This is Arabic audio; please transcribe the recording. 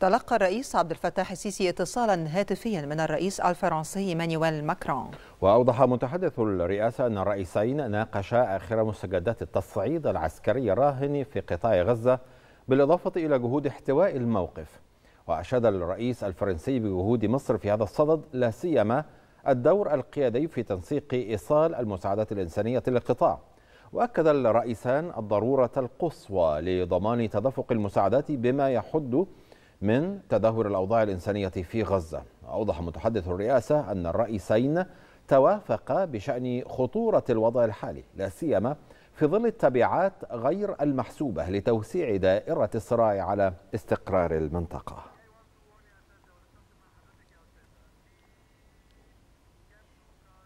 تلقى الرئيس عبد الفتاح السيسي اتصالا هاتفيا من الرئيس الفرنسي مانويل ماكرون وأوضح متحدث الرئاسة أن الرئيسين ناقشا آخر مستجدات التصعيد العسكري الراهن في قطاع غزة بالإضافة إلى جهود احتواء الموقف وأشاد الرئيس الفرنسي بجهود مصر في هذا الصدد لا سيما الدور القيادي في تنسيق إيصال المساعدات الإنسانية للقطاع وأكد الرئيسان الضرورة القصوى لضمان تدفق المساعدات بما يحد من تدهور الأوضاع الإنسانية في غزة أوضح متحدث الرئاسة أن الرئيسين توافقا بشأن خطورة الوضع الحالي لا سيما في ظل التبعات غير المحسوبة لتوسيع دائرة الصراع على استقرار المنطقة